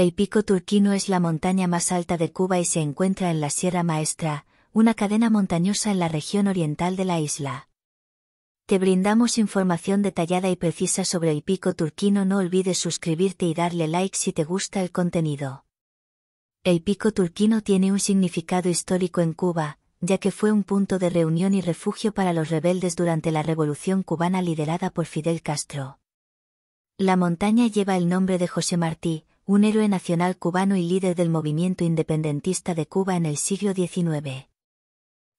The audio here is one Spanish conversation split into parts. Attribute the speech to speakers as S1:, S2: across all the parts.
S1: El pico turquino es la montaña más alta de Cuba y se encuentra en la Sierra Maestra, una cadena montañosa en la región oriental de la isla. Te brindamos información detallada y precisa sobre el pico turquino. No olvides suscribirte y darle like si te gusta el contenido. El pico turquino tiene un significado histórico en Cuba, ya que fue un punto de reunión y refugio para los rebeldes durante la Revolución cubana liderada por Fidel Castro. La montaña lleva el nombre de José Martí, un héroe nacional cubano y líder del movimiento independentista de Cuba en el siglo XIX.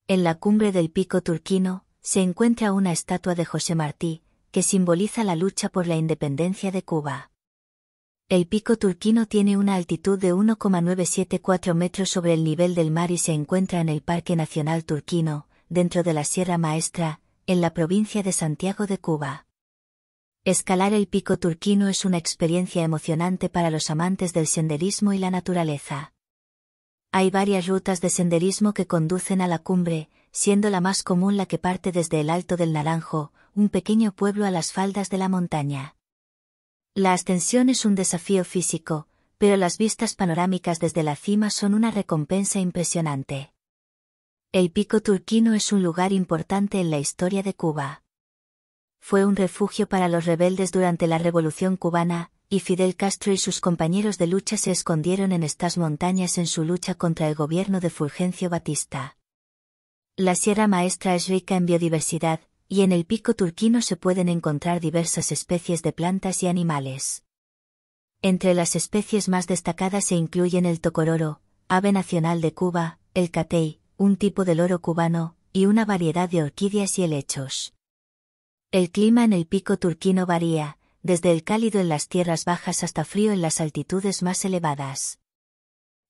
S1: En la cumbre del pico turquino, se encuentra una estatua de José Martí, que simboliza la lucha por la independencia de Cuba. El pico turquino tiene una altitud de 1,974 metros sobre el nivel del mar y se encuentra en el Parque Nacional Turquino, dentro de la Sierra Maestra, en la provincia de Santiago de Cuba. Escalar el pico turquino es una experiencia emocionante para los amantes del senderismo y la naturaleza. Hay varias rutas de senderismo que conducen a la cumbre, siendo la más común la que parte desde el Alto del Naranjo, un pequeño pueblo a las faldas de la montaña. La ascensión es un desafío físico, pero las vistas panorámicas desde la cima son una recompensa impresionante. El pico turquino es un lugar importante en la historia de Cuba fue un refugio para los rebeldes durante la Revolución cubana, y Fidel Castro y sus compañeros de lucha se escondieron en estas montañas en su lucha contra el gobierno de Fulgencio Batista. La Sierra Maestra es rica en biodiversidad, y en el pico turquino se pueden encontrar diversas especies de plantas y animales. Entre las especies más destacadas se incluyen el tocororo, ave nacional de Cuba, el catey, un tipo de loro cubano, y una variedad de orquídeas y helechos. El clima en el pico turquino varía, desde el cálido en las tierras bajas hasta frío en las altitudes más elevadas.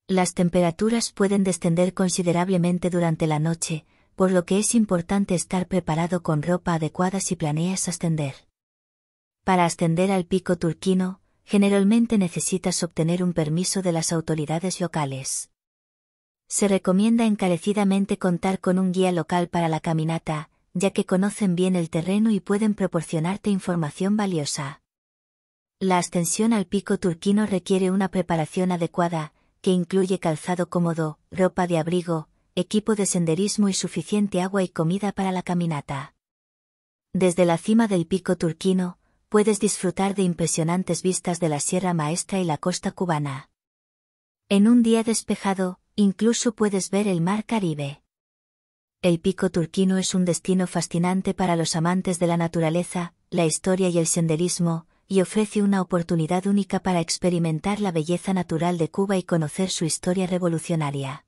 S1: Las temperaturas pueden descender considerablemente durante la noche, por lo que es importante estar preparado con ropa adecuada si planeas ascender. Para ascender al pico turquino, generalmente necesitas obtener un permiso de las autoridades locales. Se recomienda encarecidamente contar con un guía local para la caminata, ya que conocen bien el terreno y pueden proporcionarte información valiosa. La ascensión al pico turquino requiere una preparación adecuada, que incluye calzado cómodo, ropa de abrigo, equipo de senderismo y suficiente agua y comida para la caminata. Desde la cima del pico turquino, puedes disfrutar de impresionantes vistas de la Sierra Maestra y la costa cubana. En un día despejado, incluso puedes ver el mar Caribe. El pico turquino es un destino fascinante para los amantes de la naturaleza, la historia y el senderismo, y ofrece una oportunidad única para experimentar la belleza natural de Cuba y conocer su historia revolucionaria.